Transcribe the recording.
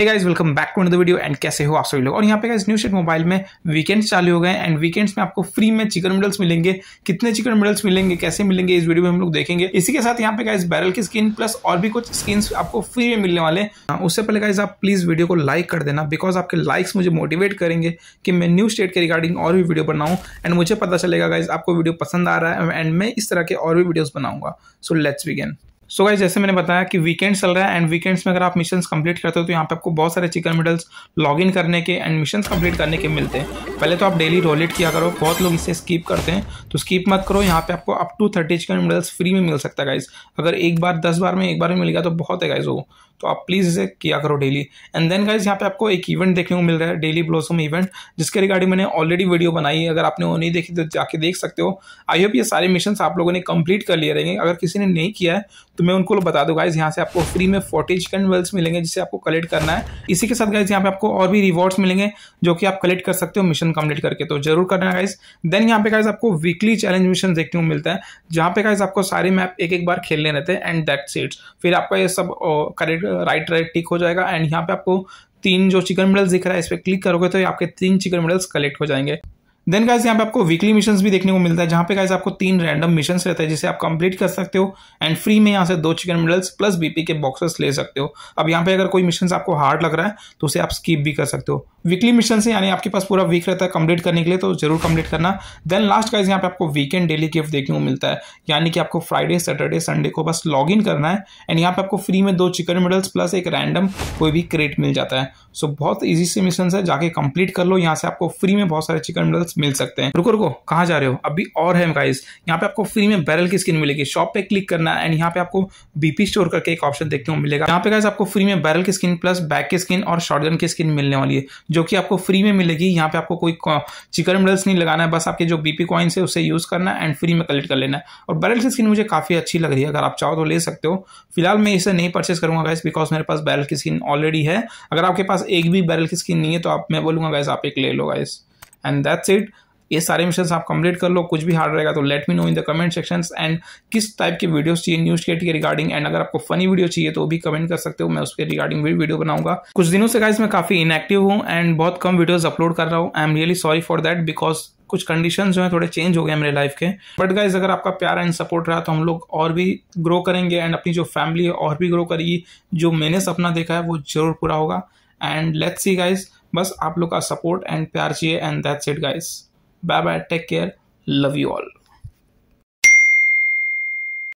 welcome back to the video and कैसे हो आप सभी लोग और यहाँ पे गाइज न्यू शेट मोबाइल में वीकेंड्स चालू हो गए एंड वीकेंड्स में आपको फ्री में चिकन नूडल्स मिलेंगे कितने चिकन नूडल्स मिलेंगे कैसे मिलेंगे इस वीडियो में हम लोग देखेंगे इसी के साथ यहाँ पे गाइज बैरल की स्किन प्लस और भी कुछ स्किन आपको फ्री में मिलने वाले हैं उससे पहले गाइज आप प्लीज वीडियो को लाइक कर देना बिकॉज आपके लाइक्स मुझे मोटिवेट करेंगे कि मैं न्यू स्टेट के रिगार्डिंग और भी वीडियो बनाऊँ एंड मुझे पता चलेगा गाइज आपको वीडियो पसंद आ रहा है एंड मैं इस तरह के और भी वीडियोज बनाऊंगा so let's begin so so guys जैसे मैंने बताया कि वीकेंड चल रहा है एंड वीकेंड्स में अगर आप मिशन कंप्लीट करते हो तो यहाँ पे आपको बहुत सारे चिकन मेडल्स लॉग इन करने के एंड मिशन कंप्लीट करने के मिलते हैं पहले तो आप डेली रोलेट किया करो बहुत लोग इसे स्कीप करते हैं तो स्कीप मत करो यहाँ पे आपको up to thirty chicken medals free में मिल सकता है गाइज अगर एक बार दस बार में एक बार में मिल गया तो बहुत है गाइज वो तो आप प्लीज़ इसे किया करो डेली एंड देन गाइज यहाँ पे आपको एक इवेंट देखने को मिल रहा है डेली ब्लॉसम इवेंट जिसके रिगार्डिंग मैंने ऑलरेडी वीडियो बनाई है अगर आपने वो नहीं देखी तो जाके देख सकते हो आई होप ये सारे मिशन आप लोगों ने कंप्लीट कर लिए रहेंगे अगर किसी ने नहीं किया है तो मैं उनको बता दूँ गाइज यहाँ से आपको फ्री में फोर्टी चिकन वेल्स मिलेंगे जिसे आपको कलेक्ट करना है इसी के साथ गाइज यहाँ पे आपको और भी रिवॉर्ड्स मिलेंगे जो कि आप कलेक्ट कर सकते हो मिशन कम्प्लीट करके तो जरूर करना गाइज देन यहाँ पे गाइज आपको वीकली चैलेंज मिशन देखने को मिलता है जहाँ पे गाइज आपको सारे मैप एक एक बार खेलने रहते हैं एंड दैट सीट्स फिर आपका ये सब करेक्ट राइट राइट टिक हो जाएगा एंड यहाँ पे आपको तीन जो चिकन मेडल्स दिख रहा है इस पर क्लिक करोगे तो आपके तीन चिकन मेडल्स कलेक्ट हो जाएंगे देन गाइज यहाँ पे आपको वीकली मिशन भी देखने को मिलता है जहां पे गाइज आपको तीन रैंडम मिशन रहता है जिसे आप कंप्लीट कर सकते हो एंड फ्री में यहाँ से दो चिकन नूडल्स प्लस बीपी के बॉक्सेस ले सकते हो अब यहाँ पे अगर कोई मिशन आपको हार्ड लग रहा है तो उसे आप स्कीप भी कर सकते हो वीकली मिशन से यानी आपके पास पूरा वीक रहता है कंप्लीट करने के लिए तो जरूर कंप्लीट करना देन लास्ट गाइज यहाँ पे आपको वीकेंड डेली गिफ्ट देखने को मिलता है यानी कि आपको फ्राइडे सैटरडे संडे को बस लॉग इन करना है एंड यहाँ पे आपको फ्री में दो चिकन नूडल्स प्लस एक रैंडम कोई भी क्रेट मिल जाता है सो बहुत ईजी से मिशन है जाके कंप्लीट कर लो यहाँ से आपको फ्री में बहुत सारे चिकन नूडल्स मिल सकते हैं रुको रुको कहाँ जा रहे हो अभी और है गाइस यहाँ पे आपको फ्री में बैरल की स्किन मिलेगी शॉप पे क्लिक करना एंड यहाँ पे आपको बीपी स्टोर करके एक ऑप्शन देखने को मिलेगा यहाँ पे गाइस आपको फ्री में बैरल की स्किन प्लस बैक की स्किन और शॉर्टगन की स्किन मिलने वाली है जो कि आपको फ्री में मिलेगी यहाँ पे आपको कोई चिकन मिडल्स नहीं लगाना है बस आपके जो बीपी कॉइन्स है उसे यूज करना एंड फ्री में कलेक्ट कर लेना है और बैरल की स्किन मुझे काफी अच्छी लग रही है अगर आप चाहो तो ले सकते हो फिलहाल मैं इसे नहीं परचेस करूंगा गाइस बिकॉज मेरे पास बैरल की स्किन ऑलरेडी है अगर आपके पास एक भी बैरल की स्किन नहीं है तो आप मैं बोलूंगा गाइस आप एक ले लो गाइस एंड दैट्स इट ये सारे मिशन आप कंप्लीट कर लो कुछ भी हार्ड रहेगा तो let me know in the comment section and किस टाइप के वीडियोस चाहिए न्यूज के रिगार्डिंग एंड अगर आपको फनी वीडियो चाहिए तो भी कमेंट कर सकते हो मैं उसके रिगार्डिंग भी वीडियो बनाऊंगा कुछ दिनों से गाइज मैं काफी इनएक्टिव हूँ एंड बहुत कम वीडियो अपलोड कर रहा हूँ I am really sorry for that because कुछ कंडीशन जो है थोड़े चेंज हो गए मेरे लाइफ के बट गाइज अगर आपका प्यार एंड सपोर्ट रहा तो हम लोग और भी ग्रो करेंगे एंड अपनी जो फैमिली है और भी ग्रो करेगी जो मैंने सपना देखा है वो जरूर पूरा होगा एंड लेट्स सी गाइज़ बस आप लोग का सपोर्ट एंड प्यार चाहिए and that's it guys bye bye take care love you all